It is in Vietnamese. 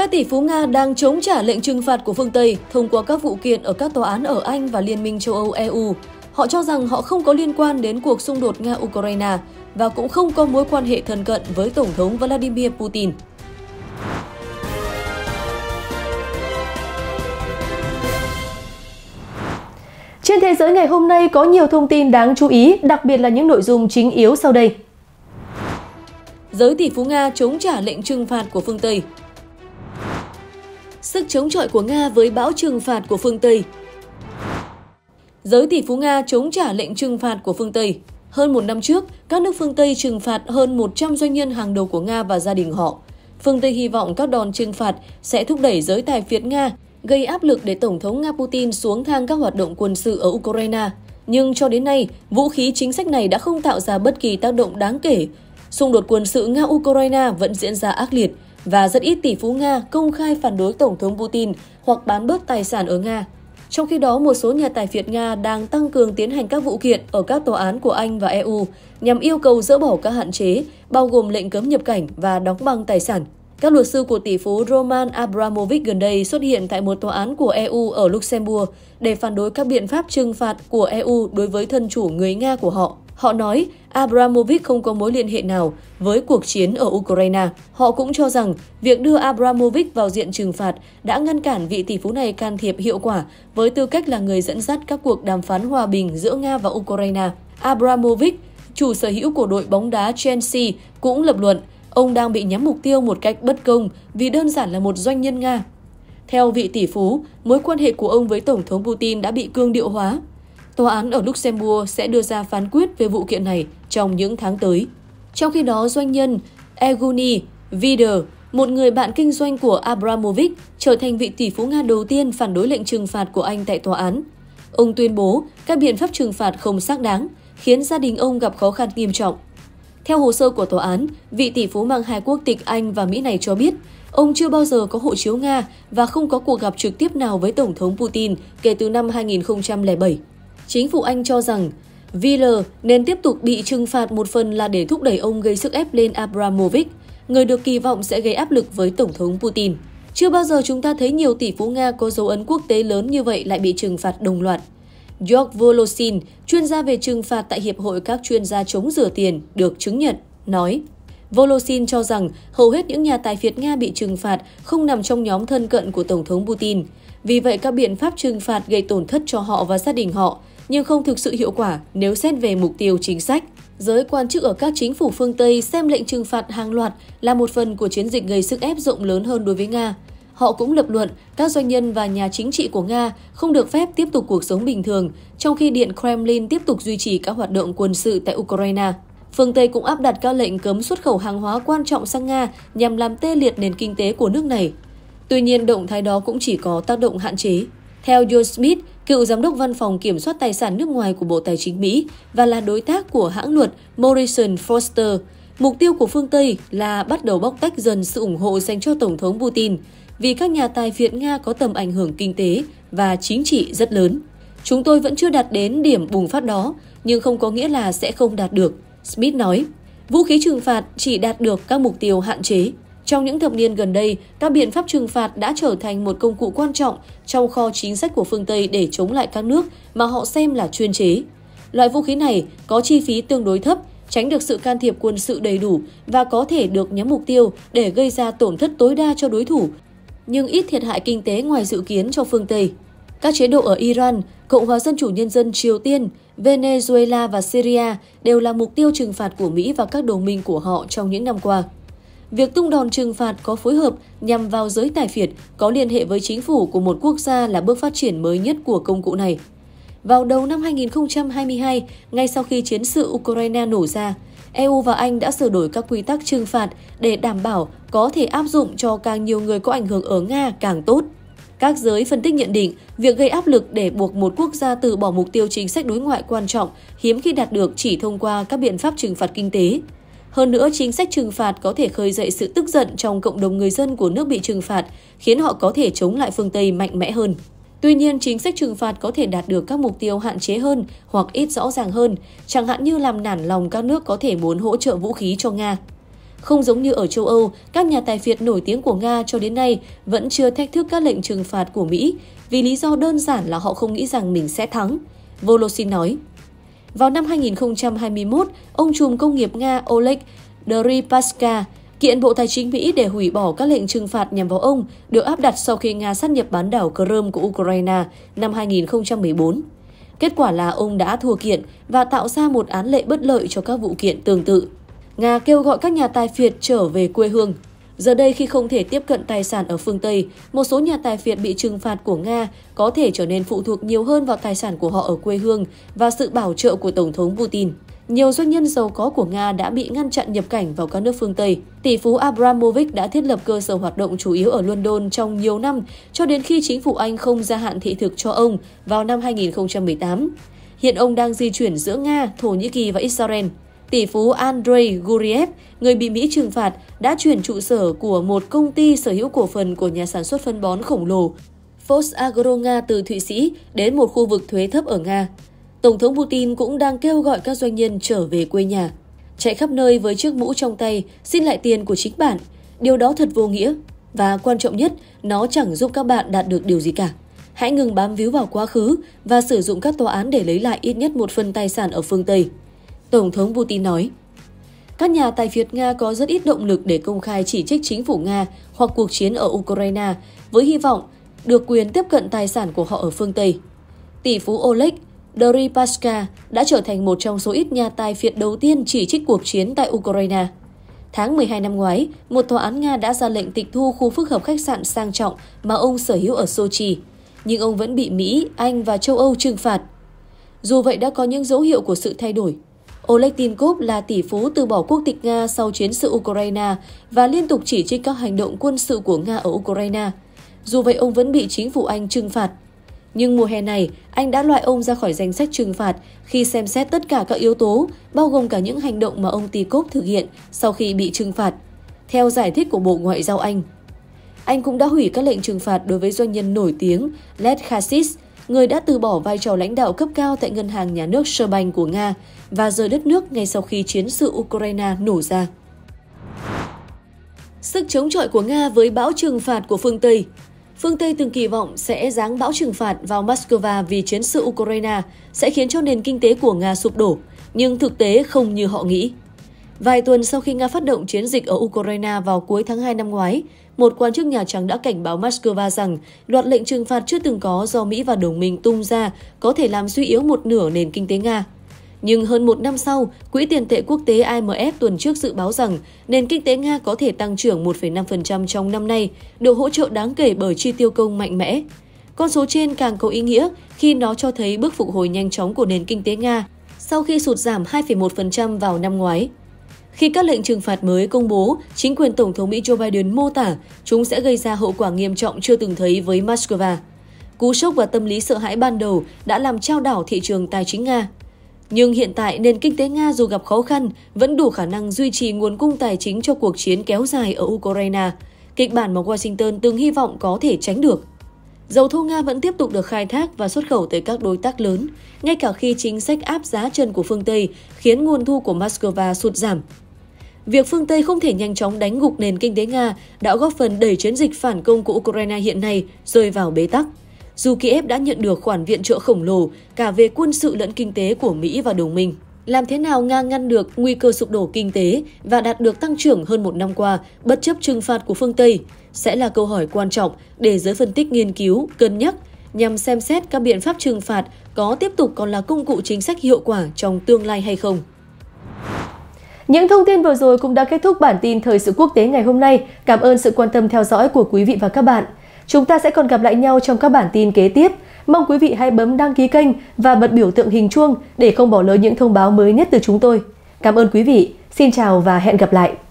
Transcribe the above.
Các tỷ phú Nga đang chống trả lệnh trừng phạt của phương Tây thông qua các vụ kiện ở các tòa án ở Anh và Liên minh châu Âu EU. Họ cho rằng họ không có liên quan đến cuộc xung đột Nga-Ukraine và cũng không có mối quan hệ thân cận với Tổng thống Vladimir Putin. Trên thế giới ngày hôm nay có nhiều thông tin đáng chú ý, đặc biệt là những nội dung chính yếu sau đây. Giới tỷ phú Nga chống trả lệnh trừng phạt của phương Tây, sức chống chọi của Nga với bão trừng phạt của phương Tây. Giới tỷ phú Nga chống trả lệnh trừng phạt của phương Tây. Hơn một năm trước, các nước phương Tây trừng phạt hơn 100 doanh nhân hàng đầu của Nga và gia đình họ. Phương Tây hy vọng các đòn trừng phạt sẽ thúc đẩy giới tài phiệt Nga, gây áp lực để Tổng thống Nga Putin xuống thang các hoạt động quân sự ở Ukraine. Nhưng cho đến nay, vũ khí chính sách này đã không tạo ra bất kỳ tác động đáng kể. Xung đột quân sự Nga-Ukraine vẫn diễn ra ác liệt, và rất ít tỷ phú Nga công khai phản đối Tổng thống Putin hoặc bán bớt tài sản ở Nga. Trong khi đó, một số nhà tài phiệt Nga đang tăng cường tiến hành các vụ kiện ở các tòa án của Anh và EU nhằm yêu cầu dỡ bỏ các hạn chế, bao gồm lệnh cấm nhập cảnh và đóng băng tài sản. Các luật sư của tỷ phú Roman Abramovich gần đây xuất hiện tại một tòa án của EU ở Luxembourg để phản đối các biện pháp trừng phạt của EU đối với thân chủ người Nga của họ. Họ nói Abramovich không có mối liên hệ nào với cuộc chiến ở Ukraine. Họ cũng cho rằng việc đưa Abramovich vào diện trừng phạt đã ngăn cản vị tỷ phú này can thiệp hiệu quả với tư cách là người dẫn dắt các cuộc đàm phán hòa bình giữa Nga và Ukraine. Abramovich, chủ sở hữu của đội bóng đá Chelsea, cũng lập luận ông đang bị nhắm mục tiêu một cách bất công vì đơn giản là một doanh nhân Nga. Theo vị tỷ phú, mối quan hệ của ông với Tổng thống Putin đã bị cương điệu hóa Tòa án ở Luxembourg sẽ đưa ra phán quyết về vụ kiện này trong những tháng tới. Trong khi đó, doanh nhân Eguni Vider, một người bạn kinh doanh của Abramovich, trở thành vị tỷ phú Nga đầu tiên phản đối lệnh trừng phạt của Anh tại tòa án. Ông tuyên bố các biện pháp trừng phạt không xác đáng, khiến gia đình ông gặp khó khăn nghiêm trọng. Theo hồ sơ của tòa án, vị tỷ phú mang hai quốc tịch Anh và Mỹ này cho biết ông chưa bao giờ có hộ chiếu Nga và không có cuộc gặp trực tiếp nào với Tổng thống Putin kể từ năm 2007 chính phủ Anh cho rằng Vl nên tiếp tục bị trừng phạt một phần là để thúc đẩy ông gây sức ép lên Abramovich, người được kỳ vọng sẽ gây áp lực với Tổng thống Putin. Chưa bao giờ chúng ta thấy nhiều tỷ phú Nga có dấu ấn quốc tế lớn như vậy lại bị trừng phạt đồng loạt. York Volosin, chuyên gia về trừng phạt tại Hiệp hội các chuyên gia chống rửa tiền, được chứng nhận, nói Volosin cho rằng hầu hết những nhà tài phiệt Nga bị trừng phạt không nằm trong nhóm thân cận của Tổng thống Putin. Vì vậy, các biện pháp trừng phạt gây tổn thất cho họ và gia đình họ, nhưng không thực sự hiệu quả nếu xét về mục tiêu chính sách. Giới quan chức ở các chính phủ phương Tây xem lệnh trừng phạt hàng loạt là một phần của chiến dịch gây sức ép rộng lớn hơn đối với Nga. Họ cũng lập luận các doanh nhân và nhà chính trị của Nga không được phép tiếp tục cuộc sống bình thường, trong khi Điện Kremlin tiếp tục duy trì các hoạt động quân sự tại Ukraine. Phương Tây cũng áp đặt các lệnh cấm xuất khẩu hàng hóa quan trọng sang Nga nhằm làm tê liệt nền kinh tế của nước này. Tuy nhiên, động thái đó cũng chỉ có tác động hạn chế. Theo Joe Smith, cựu giám đốc văn phòng kiểm soát tài sản nước ngoài của Bộ Tài chính Mỹ và là đối tác của hãng luật Morrison Foster. Mục tiêu của phương Tây là bắt đầu bóc tách dần sự ủng hộ dành cho Tổng thống Putin vì các nhà tài phiệt Nga có tầm ảnh hưởng kinh tế và chính trị rất lớn. Chúng tôi vẫn chưa đạt đến điểm bùng phát đó, nhưng không có nghĩa là sẽ không đạt được, Smith nói. Vũ khí trừng phạt chỉ đạt được các mục tiêu hạn chế. Trong những thập niên gần đây, các biện pháp trừng phạt đã trở thành một công cụ quan trọng trong kho chính sách của phương Tây để chống lại các nước mà họ xem là chuyên chế. Loại vũ khí này có chi phí tương đối thấp, tránh được sự can thiệp quân sự đầy đủ và có thể được nhắm mục tiêu để gây ra tổn thất tối đa cho đối thủ, nhưng ít thiệt hại kinh tế ngoài dự kiến cho phương Tây. Các chế độ ở Iran, Cộng hòa Dân chủ Nhân dân Triều Tiên, Venezuela và Syria đều là mục tiêu trừng phạt của Mỹ và các đồng minh của họ trong những năm qua. Việc tung đòn trừng phạt có phối hợp nhằm vào giới tài phiệt có liên hệ với chính phủ của một quốc gia là bước phát triển mới nhất của công cụ này. Vào đầu năm 2022, ngay sau khi chiến sự Ukraine nổ ra, EU và Anh đã sửa đổi các quy tắc trừng phạt để đảm bảo có thể áp dụng cho càng nhiều người có ảnh hưởng ở Nga càng tốt. Các giới phân tích nhận định, việc gây áp lực để buộc một quốc gia từ bỏ mục tiêu chính sách đối ngoại quan trọng hiếm khi đạt được chỉ thông qua các biện pháp trừng phạt kinh tế. Hơn nữa, chính sách trừng phạt có thể khơi dậy sự tức giận trong cộng đồng người dân của nước bị trừng phạt, khiến họ có thể chống lại phương Tây mạnh mẽ hơn. Tuy nhiên, chính sách trừng phạt có thể đạt được các mục tiêu hạn chế hơn hoặc ít rõ ràng hơn, chẳng hạn như làm nản lòng các nước có thể muốn hỗ trợ vũ khí cho Nga. Không giống như ở châu Âu, các nhà tài phiệt nổi tiếng của Nga cho đến nay vẫn chưa thách thức các lệnh trừng phạt của Mỹ vì lý do đơn giản là họ không nghĩ rằng mình sẽ thắng. Volosin nói. Vào năm 2021, ông trùm công nghiệp Nga Oleg Deripaska kiện Bộ Tài chính Mỹ để hủy bỏ các lệnh trừng phạt nhằm vào ông được áp đặt sau khi Nga sát nhập bán đảo Crimea của Ukraine năm 2014. Kết quả là ông đã thua kiện và tạo ra một án lệ bất lợi cho các vụ kiện tương tự. Nga kêu gọi các nhà tài phiệt trở về quê hương Giờ đây khi không thể tiếp cận tài sản ở phương Tây, một số nhà tài phiệt bị trừng phạt của Nga có thể trở nên phụ thuộc nhiều hơn vào tài sản của họ ở quê hương và sự bảo trợ của Tổng thống Putin. Nhiều doanh nhân giàu có của Nga đã bị ngăn chặn nhập cảnh vào các nước phương Tây. Tỷ phú Abramovich đã thiết lập cơ sở hoạt động chủ yếu ở London trong nhiều năm cho đến khi chính phủ Anh không gia hạn thị thực cho ông vào năm 2018. Hiện ông đang di chuyển giữa Nga, Thổ Nhĩ Kỳ và Israel tỷ phú Andrei Guriev, người bị Mỹ trừng phạt, đã chuyển trụ sở của một công ty sở hữu cổ phần của nhà sản xuất phân bón khổng lồ Fox Agro Nga từ Thụy Sĩ đến một khu vực thuế thấp ở Nga. Tổng thống Putin cũng đang kêu gọi các doanh nhân trở về quê nhà. Chạy khắp nơi với chiếc mũ trong tay, xin lại tiền của chính bạn. Điều đó thật vô nghĩa. Và quan trọng nhất, nó chẳng giúp các bạn đạt được điều gì cả. Hãy ngừng bám víu vào quá khứ và sử dụng các tòa án để lấy lại ít nhất một phần tài sản ở phương Tây. Tổng thống Putin nói. Các nhà tài phiệt Nga có rất ít động lực để công khai chỉ trích chính phủ Nga hoặc cuộc chiến ở Ukraine với hy vọng được quyền tiếp cận tài sản của họ ở phương Tây. Tỷ phú Oleg Deripaska đã trở thành một trong số ít nhà tài phiệt đầu tiên chỉ trích cuộc chiến tại Ukraine. Tháng 12 năm ngoái, một tòa án Nga đã ra lệnh tịch thu khu phức hợp khách sạn sang trọng mà ông sở hữu ở Sochi, nhưng ông vẫn bị Mỹ, Anh và châu Âu trừng phạt. Dù vậy đã có những dấu hiệu của sự thay đổi. Oleg Tinkov là tỷ phú từ bỏ quốc tịch Nga sau chiến sự Ukraine và liên tục chỉ trích các hành động quân sự của Nga ở Ukraine. Dù vậy, ông vẫn bị chính phủ Anh trừng phạt. Nhưng mùa hè này, Anh đã loại ông ra khỏi danh sách trừng phạt khi xem xét tất cả các yếu tố, bao gồm cả những hành động mà ông Tinkov thực hiện sau khi bị trừng phạt. Theo giải thích của Bộ Ngoại giao Anh, anh cũng đã hủy các lệnh trừng phạt đối với doanh nhân nổi tiếng Led Khasis người đã từ bỏ vai trò lãnh đạo cấp cao tại ngân hàng nhà nước Sơ Banh của Nga và rời đất nước ngay sau khi chiến sự Ukraine nổ ra. Sức chống chọi của Nga với bão trừng phạt của phương Tây Phương Tây từng kỳ vọng sẽ giáng bão trừng phạt vào Moscow vì chiến sự Ukraine sẽ khiến cho nền kinh tế của Nga sụp đổ, nhưng thực tế không như họ nghĩ. Vài tuần sau khi Nga phát động chiến dịch ở Ukraine vào cuối tháng 2 năm ngoái, một quan chức Nhà Trắng đã cảnh báo Moscow rằng loạt lệnh trừng phạt chưa từng có do Mỹ và đồng minh tung ra có thể làm suy yếu một nửa nền kinh tế Nga. Nhưng hơn một năm sau, Quỹ tiền tệ quốc tế IMF tuần trước dự báo rằng nền kinh tế Nga có thể tăng trưởng 1,5% trong năm nay, được hỗ trợ đáng kể bởi chi tiêu công mạnh mẽ. Con số trên càng có ý nghĩa khi nó cho thấy bước phục hồi nhanh chóng của nền kinh tế Nga sau khi sụt giảm 2,1% vào năm ngoái. Khi các lệnh trừng phạt mới công bố, chính quyền Tổng thống Mỹ Joe Biden mô tả chúng sẽ gây ra hậu quả nghiêm trọng chưa từng thấy với Moscow. Cú sốc và tâm lý sợ hãi ban đầu đã làm trao đảo thị trường tài chính Nga. Nhưng hiện tại, nền kinh tế Nga dù gặp khó khăn, vẫn đủ khả năng duy trì nguồn cung tài chính cho cuộc chiến kéo dài ở Ukraine, kịch bản mà Washington từng hy vọng có thể tránh được. Dầu thô Nga vẫn tiếp tục được khai thác và xuất khẩu tới các đối tác lớn, ngay cả khi chính sách áp giá trần của phương Tây khiến nguồn thu của Moscow sụt giảm Việc phương Tây không thể nhanh chóng đánh gục nền kinh tế Nga đã góp phần đẩy chiến dịch phản công của Ukraine hiện nay rơi vào bế tắc. Dù Kiev đã nhận được khoản viện trợ khổng lồ cả về quân sự lẫn kinh tế của Mỹ và đồng minh. Làm thế nào Nga ngăn được nguy cơ sụp đổ kinh tế và đạt được tăng trưởng hơn một năm qua bất chấp trừng phạt của phương Tây sẽ là câu hỏi quan trọng để giới phân tích nghiên cứu, cân nhắc nhằm xem xét các biện pháp trừng phạt có tiếp tục còn là công cụ chính sách hiệu quả trong tương lai hay không. Những thông tin vừa rồi cũng đã kết thúc bản tin thời sự quốc tế ngày hôm nay. Cảm ơn sự quan tâm theo dõi của quý vị và các bạn. Chúng ta sẽ còn gặp lại nhau trong các bản tin kế tiếp. Mong quý vị hãy bấm đăng ký kênh và bật biểu tượng hình chuông để không bỏ lỡ những thông báo mới nhất từ chúng tôi. Cảm ơn quý vị. Xin chào và hẹn gặp lại.